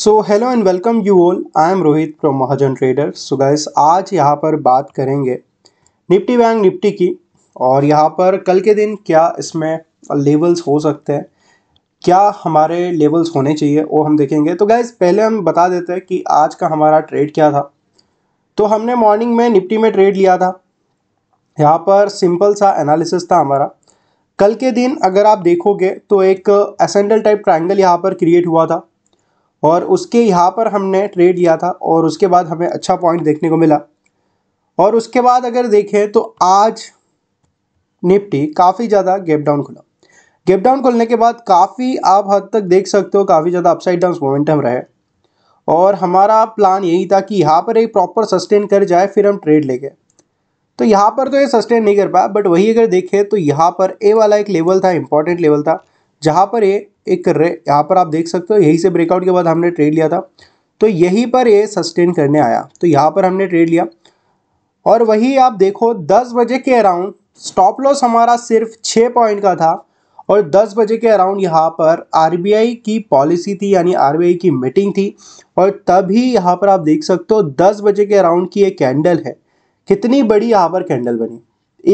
so hello and welcome you all I am Rohit from Mahajan trader so guys आज यहाँ पर बात करेंगे निफ्टी बैंक निफ्टी की और यहाँ पर कल के दिन क्या इसमें लेवल्स हो सकते हैं क्या हमारे लेवल्स होने चाहिए वो हम देखेंगे तो गाइस पहले हम बता देते हैं कि आज का हमारा ट्रेड क्या था तो हमने मॉर्निंग में निफ्टी में ट्रेड लिया था यहाँ पर सिंपल सा एनालिसिस था हमारा कल के दिन अगर आप देखोगे तो एक असेंडल टाइप ट्राइंगल यहाँ पर क्रिएट हुआ था और उसके यहाँ पर हमने ट्रेड लिया था और उसके बाद हमें अच्छा पॉइंट देखने को मिला और उसके बाद अगर देखें तो आज निफ्टी काफ़ी ज़्यादा गैप डाउन खुला गैप डाउन खुलने के बाद काफ़ी आप हद तक देख सकते हो काफ़ी ज़्यादा अपसाइड डाउन मोमेंटम रहे और हमारा प्लान यही था कि यहाँ पर एक प्रॉपर सस्टेन कर जाए फिर हम ट्रेड ले गए तो यहाँ पर तो ये सस्टेन नहीं कर पाया बट वही अगर देखें तो यहाँ पर ए वाला एक लेवल था इंपॉर्टेंट लेवल था जहाँ पर ये एक यहाँ पर आप देख सकते हो यहीं से ब्रेकआउट के बाद हमने ट्रेड लिया था तो यहीं पर ये सस्टेन करने आया तो यहाँ पर हमने ट्रेड लिया और वही आप देखो दस बजे के अराउंड स्टॉप लॉस हमारा सिर्फ छः पॉइंट का था और 10 बजे के अराउंड यहाँ पर आरबीआई की पॉलिसी थी यानी आरबीआई की मीटिंग थी और तभी यहाँ पर आप देख सकते हो 10 बजे के अराउंड की एक कैंडल है कितनी बड़ी यहाँ पर कैंडल बनी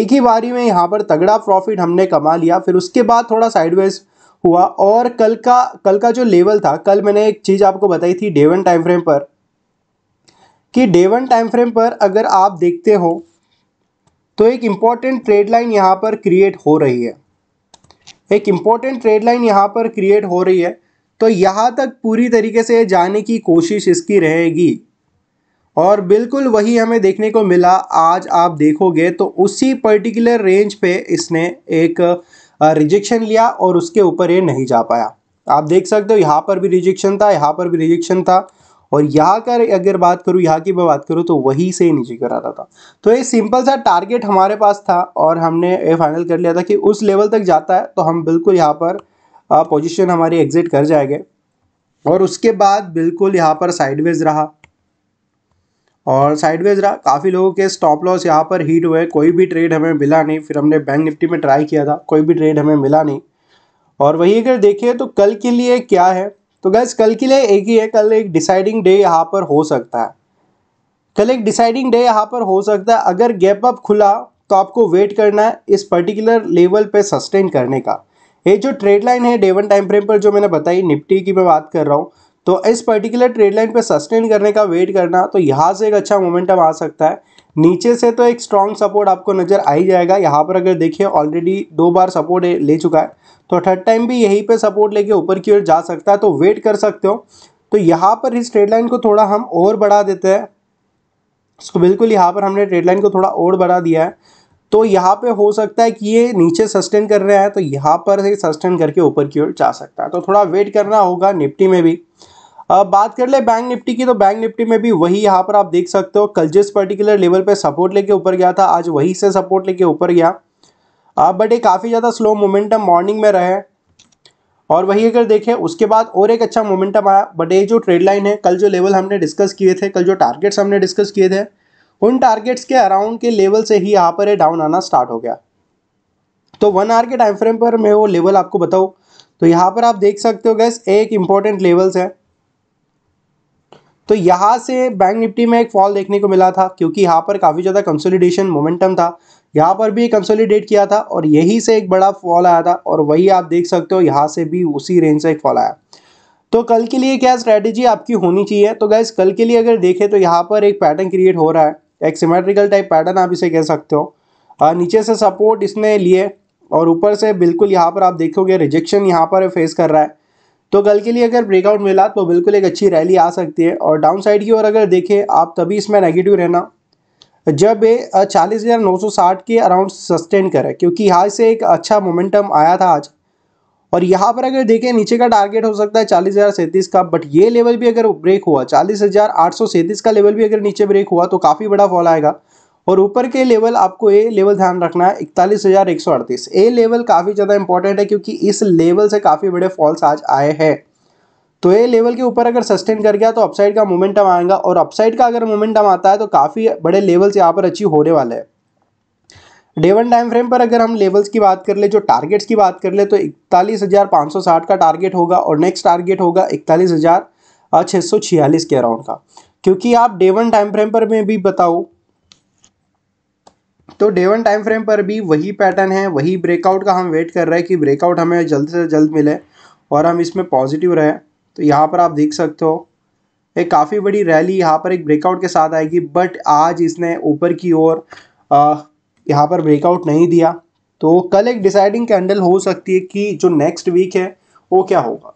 एक ही बारी में यहाँ पर तगड़ा प्रॉफिट हमने कमा लिया फिर उसके बाद थोड़ा साइडवेज हुआ और कल का कल का जो लेवल था कल मैंने एक चीज़ आपको बताई थी डे वन टाइम फ्रेम पर कि डे वन टाइम फ्रेम पर अगर आप देखते हो तो एक इम्पॉर्टेंट ट्रेड लाइन यहाँ पर क्रिएट हो रही है एक इम्पॉर्टेंट ट्रेड लाइन यहाँ पर क्रिएट हो रही है तो यहाँ तक पूरी तरीके से जाने की कोशिश इसकी रहेगी और बिल्कुल वही हमें देखने को मिला आज आप देखोगे तो उसी पर्टिकुलर रेंज पे इसने एक रिजेक्शन लिया और उसके ऊपर ये नहीं जा पाया आप देख सकते हो यहाँ पर भी रिजेक्शन था यहाँ पर भी रिजेक्शन था और यहाँ कर अगर बात करूँ यहाँ की मैं बात करूँ तो वहीं से ही नीचे कर आता रहा था तो ये सिंपल सा टारगेट हमारे पास था और हमने ये फाइनल कर लिया था कि उस लेवल तक जाता है तो हम बिल्कुल यहाँ पर पोजीशन हमारी एग्जिट कर जाएंगे और उसके बाद बिल्कुल यहाँ पर साइडवेज रहा और साइडवेज रहा काफ़ी लोगों के स्टॉप लॉस यहाँ पर हीट हुए कोई भी ट्रेड हमें मिला नहीं फिर हमने बैंक निफ्टी में ट्राई किया था कोई भी ट्रेड हमें मिला नहीं और वही अगर देखिए तो कल के लिए क्या है तो गैस कल के लिए एक ही है कल एक डिसाइडिंग डे यहाँ पर हो सकता है कल एक डिसाइडिंग डे यहाँ पर हो सकता है अगर गैप अप खुला तो आपको वेट करना है इस पर्टिकुलर लेवल पर सस्टेन करने का ये जो ट्रेड लाइन है डेवन टाइम फ्रेम पर जो मैंने बताई निफ्टी की मैं बात कर रहा हूँ तो इस पर्टिकुलर ट्रेड लाइन पे सस्टेन करने का वेट करना तो यहाँ से एक अच्छा मोमेंटम आ सकता है नीचे से तो एक स्ट्रॉन्ग सपोर्ट आपको नज़र आ ही जाएगा यहाँ पर अगर देखिए ऑलरेडी दो बार सपोर्ट ले चुका है तो थर्ड टाइम भी यहीं पे सपोर्ट लेके ऊपर की ओर जा सकता है तो वेट कर सकते हो तो यहाँ पर इस ट्रेड लाइन को थोड़ा हम और बढ़ा देते हैं इसको बिल्कुल यहाँ पर हमने ट्रेड लाइन को थोड़ा और बढ़ा दिया है तो यहाँ पे हो सकता है कि ये नीचे सस्टेन कर रहा है तो यहाँ पर सस्टेन करके ऊपर की ओर जा सकता है तो थोड़ा वेट करना होगा निफ्टी में भी अब बात कर ले बैंक निफ्टी की तो बैंक निफ्टी में भी वही यहाँ पर आप देख सकते हो कल जिस पर्टिकुलर लेवल पे सपोर्ट लेके ऊपर गया था आज वही से सपोर्ट लेके ऊपर गया अब बट ये काफ़ी ज़्यादा स्लो मोमेंटम मॉर्निंग में रहे और वही अगर देखें उसके बाद और एक अच्छा मोमेंटम आया बट ये जो ट्रेड लाइन है कल जो लेवल हमने डिस्कस किए थे कल जो टारगेट्स हमने डिस्कस किए थे उन टारगेट्स के अराउंड के लेवल से ही यहाँ पर ये डाउन आना स्टार्ट हो गया तो वन आवर के टाइम फ्रेम पर मैं वो लेवल आपको बताऊँ तो यहाँ पर आप देख सकते हो गैस एक इंपॉर्टेंट लेवल्स है तो यहाँ से बैंक निफ्टी में एक फॉल देखने को मिला था क्योंकि यहाँ पर काफ़ी ज़्यादा कंसोलिडेशन मोमेंटम था यहाँ पर भी कंसोलिडेट किया था और यही से एक बड़ा फॉल आया था और वही आप देख सकते हो यहाँ से भी उसी रेंज से एक फॉल आया तो कल के लिए क्या स्ट्रैटेजी आपकी होनी चाहिए तो गैस कल के लिए अगर देखें तो यहाँ पर एक पैटर्न क्रिएट हो रहा है एक सिमेट्रिकल टाइप पैटर्न आप इसे कह सकते हो नीचे से सपोर्ट इसने लिए और ऊपर से बिल्कुल यहाँ पर आप देखोगे रिजेक्शन यहाँ पर फेस कर रहा है तो कल के लिए अगर ब्रेकआउट मिला तो बिल्कुल एक अच्छी रैली आ सकती है और डाउन साइड की ओर अगर देखें आप तभी इसमें नेगेटिव रहना जब ये चालीस हज़ार नौ सौ साठ के अराउंड सस्टेन करे क्योंकि यहाँ से एक अच्छा मोमेंटम आया था आज और यहाँ पर अगर देखें नीचे का टारगेट हो सकता है चालीस हज़ार सैंतीस का बट ये लेवल भी अगर ब्रेक हुआ चालीस हज़ार आठ सौ सैंतीस का लेवल भी अगर नीचे ब्रेक हुआ तो काफ़ी बड़ा फॉल आएगा और ऊपर के लेवल आपको ए लेवल ध्यान रखना है इकतालीस हज़ार एक सौ अड़तीस ए लेवल काफ़ी ज़्यादा इंपॉर्टेंट है क्योंकि इस लेवल से काफ़ी बड़े फॉल्स आज आए हैं तो ए लेवल के ऊपर अगर सस्टेन कर गया तो अपसाइड का मोमेंटम आएगा और अपसाइड का अगर मोमेंटम आता है तो काफ़ी बड़े लेवल्स यहाँ पर अचीव होने वाले हैं डे वन टाइम फ्रेम पर अगर हम लेवल्स की बात कर ले जो टारगेट्स की बात कर ले तो इकतालीस हज़ार पाँच सौ साठ का टारगेट होगा और नेक्स्ट टारगेट होगा इकतालीस हज़ार छः सौ छियालीस के अराउंड का क्योंकि आप डे वन टाइम फ्रेम पर मैं भी बताऊँ तो डे वन टाइम फ्रेम पर भी वही पैटर्न है वही ब्रेकआउट का हम वेट कर रहे हैं कि ब्रेकआउट हमें जल्द से जल्द मिले और हम इसमें पॉजिटिव रहे तो यहाँ पर आप देख सकते हो एक काफ़ी बड़ी रैली यहाँ पर एक ब्रेकआउट के साथ आएगी बट आज इसने ऊपर की ओर यहाँ पर ब्रेकआउट नहीं दिया तो कल एक डिसाइडिंग कैंडल हो सकती है कि जो नेक्स्ट वीक है वो क्या होगा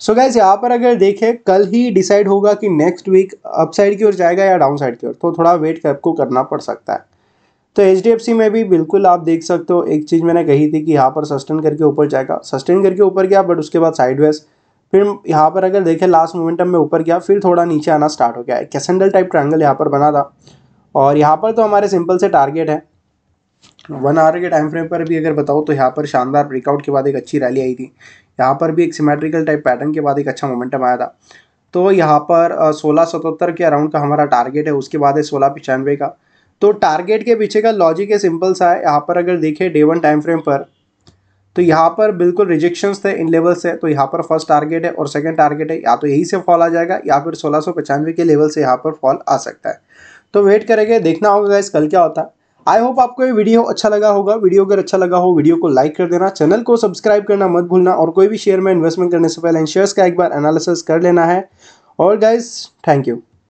सो so गैस यहाँ पर अगर देखें कल ही डिसाइड होगा कि नेक्स्ट वीक अपसाइड की ओर जाएगा या डाउनसाइड की ओर तो थोड़ा वेट आपको करना पड़ सकता है तो एच में भी बिल्कुल आप देख सकते हो एक चीज़ मैंने कही थी कि यहाँ पर सस्टेन करके ऊपर जाएगा सस्टेन करके ऊपर गया बट उसके बाद साइडवेज फिर यहाँ पर अगर देखें लास्ट मोमेंटम में ऊपर गया फिर थोड़ा नीचे आना स्टार्ट हो गया है कैसेंडल टाइप ट्रायंगल यहाँ पर बना था और यहाँ पर तो हमारे सिंपल से टारगेट है वन आवर के टाइम फ्रेम पर भी अगर बताओ तो यहाँ पर शानदार ब्रेकआउट के बाद एक अच्छी रैली आई थी यहाँ पर भी एक सिमेट्रिकल टाइप पैटर्न के बाद एक अच्छा मोमेंटम आया था तो यहाँ पर सोलह सतहत्तर के अराउंड का हमारा टारगेट है उसके बाद है सोलह पचानवे का तो टारगेट के पीछे का लॉजिक है सिंपल सा है यहाँ पर अगर देखें डे वन टाइम फ्रेम पर तो यहाँ पर बिल्कुल रिजेक्शंस थे इन लेवल से तो यहाँ पर फर्स्ट टारगेट है और सेकंड टारगेट है या तो यही से फॉल आ जाएगा या फिर सोलह के लेवल से यहाँ पर फॉल आ सकता है तो वेट करेंगे देखना होगा इस कल क्या होता है आई होप आपको ये वीडियो अच्छा लगा होगा वीडियो अगर अच्छा लगा हो वीडियो को लाइक कर देना चैनल को सब्सक्राइब करना मत भूलना और कोई भी शेयर में इन्वेस्टमेंट करने से पहले इन शेयर्स का एक बार एनालिसिस कर लेना है और गाइज थैंक यू